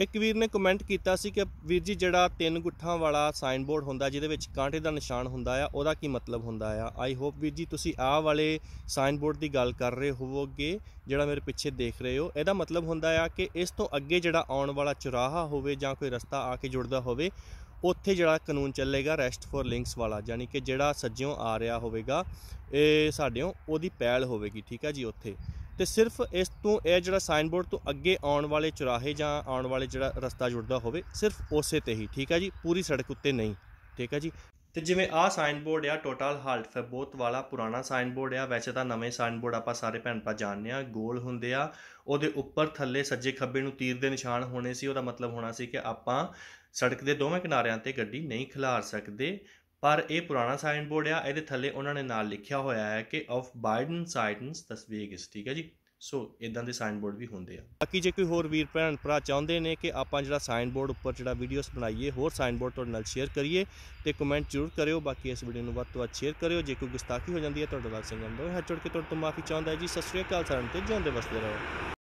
ਇੱਕ ਵੀਰ ਨੇ ਕਮੈਂਟ ਕੀਤਾ ਸੀ ਕਿ ਵੀਰ ਜੀ ਜਿਹੜਾ ਤਿੰਨ ਗੁੱਠਾਂ ਵਾਲਾ ਸਾਈਨ ਬੋਰਡ ਹੁੰਦਾ ਜਿਹਦੇ ਵਿੱਚ ਕਾਂਟੇ ਦਾ ਨਿਸ਼ਾਨ ਹੁੰਦਾ ਆ ਉਹਦਾ ਕੀ ਮਤਲਬ ਹੁੰਦਾ ਆ ਆਈ ਹੋਪ ਵੀਰ ਜੀ ਤੁਸੀਂ ਆਹ ਵਾਲੇ ਸਾਈਨ ਬੋਰਡ ਦੀ ਗੱਲ ਕਰ ਰਹੇ ਹੋਵੋਗੇ ਜਿਹੜਾ ਮੇਰੇ ਪਿੱਛੇ ਦੇਖ ਰਹੇ ਹੋ ਇਹਦਾ ਮਤਲਬ ਹੁੰਦਾ ਆ ਕਿ ਇਸ ਤੋਂ ਅੱਗੇ ਜਿਹੜਾ ਆਉਣ ਵਾਲਾ ਚੁਰਾਹਾ ਹੋਵੇ ਜਾਂ ਕੋਈ ਰਸਤਾ ਆ ਕੇ ਜੁੜਦਾ ਹੋਵੇ ਉੱਥੇ ਜਿਹੜਾ ਕਾਨੂੰਨ ਚੱਲੇਗਾ ਰੈਸਟ ਫॉर ਲਿੰਕਸ ਵਾਲਾ ਯਾਨੀ ਕਿ ਜਿਹੜਾ ਸੱਜਿਓਂ ਆ ਰਿਹਾ ਹੋਵੇਗਾ ਇਹ ਸਾਡਿਓਂ ਉਹਦੀ ਪੈਲ ਹੋਵੇਗੀ ਠੀਕ ਆ ਜੀ ਉੱਥੇ ਤੇ ਸਿਰਫ ਇਸ ਤੋਂ ਇਹ ਜਿਹੜਾ ਸਾਈਨ ਬੋਰਡ ਤੋਂ ਅੱਗੇ ਆਉਣ ਵਾਲੇ ਚੁਰਾਹੇ ਜਾਂ ਆਉਣ ਵਾਲੇ ਜਿਹੜਾ ਰਸਤਾ ਜੁੜਦਾ ਹੋਵੇ ਸਿਰਫ ਉਸੇ ਤੇ ਹੀ ਠੀਕ ਹੈ ਜੀ ਪੂਰੀ ਸੜਕ ਉੱਤੇ ਨਹੀਂ ਠੀਕ ਹੈ ਜੀ ਤੇ ਜਿਵੇਂ ਆਹ ਸਾਈਨ ਬੋਰਡ ਆ ਟੋਟਲ ਹਾਲਟ ਫੈਬੋਤ ਵਾਲਾ ਪੁਰਾਣਾ ਸਾਈਨ ਬੋਰਡ ਆ ਵੈਸੇ ਤਾਂ ਨਵੇਂ ਸਾਈਨ ਬੋਰਡ ਆਪਾਂ ਸਾਰੇ ਭੈਣ ਭਾ ਜਾਣਦੇ ਆ ਗੋਲ ਹੁੰਦੇ ਆ ਉਹਦੇ ਉੱਪਰ ਥੱਲੇ ਸੱਜੇ ਖੱਬੇ ਨੂੰ ਤੀਰ ਦੇ ਨਿਸ਼ਾਨ ਹੋਣੇ ਸੀ ਉਹਦਾ ਮਤਲਬ ਹੋਣਾ ਸੀ ਕਿ ਆਪਾਂ ਸੜਕ ਦੇ ਦੋਵੇਂ ਕਿਨਾਰਿਆਂ ਤੇ ਗੱਡੀ ਨਹੀਂ ਖਿਲਾਰ ਸਕਦੇ ਪਰ ਇਹ ਪੁਰਾਣਾ ਸਾਈਨ ਬੋਰਡ ਆ ਇਹਦੇ ਥੱਲੇ ਉਹਨਾਂ ਨੇ ਨਾਲ ਲਿਖਿਆ ਹੋਇਆ ਹੈ ਕਿ ਆਫ ਬਾਈਡਨ ਸਾਈਡਨਸ ਤਸਵੀਗਸ ਠੀਕ ਹੈ ਜੀ ਸੋ ਇਦਾਂ ਦੇ ਸਾਈਨ ਬੋਰਡ ਵੀ ਹੁੰਦੇ ਆ ਬਾਕੀ ਜੇ ਕੋਈ ਹੋਰ ਵੀਰ ਭੈਣ ਭਰਾ ਚਾਹੁੰਦੇ ਨੇ ਕਿ ਆਪਾਂ ਜਿਹੜਾ ਸਾਈਨ ਬੋਰਡ ਉੱਪਰ ਜਿਹੜਾ ਵੀਡੀਓਸ ਬਣਾਈਏ ਹੋਰ ਸਾਈਨ ਬੋਰਡ ਤੁਹਾਡੇ ਨਾਲ ਸ਼ੇਅਰ ਕਰੀਏ ਤੇ ਕਮੈਂਟ ਜ਼ਰੂਰ ਕਰਿਓ ਬਾਕੀ ਇਸ ਵੀਡੀਓ ਨੂੰ ਵੱਧ ਤੋਂ ਵੱਧ ਸ਼ੇਅਰ ਕਰਿਓ ਜੇ ਕੋਈ ਗੁਸਤਾਖੀ ਹੋ ਜਾਂਦੀ ਹੈ ਤੁਹਾਡੇ ਨਾਲ ਸੰਗਮ ਦੋ ਹੱਥ ਜੋੜ ਕੇ ਤੁਹਾਡੇ ਤੋਂ ਮਾਫੀ ਚਾਹੁੰਦਾ ਜੀ ਸਤਿ ਸ੍ਰੀ ਅਕਾਲ ਸਾਰਿਆਂ ਤੇ ਜਿਉਂਦੇ ਵਸਦੇ ਰਹੋ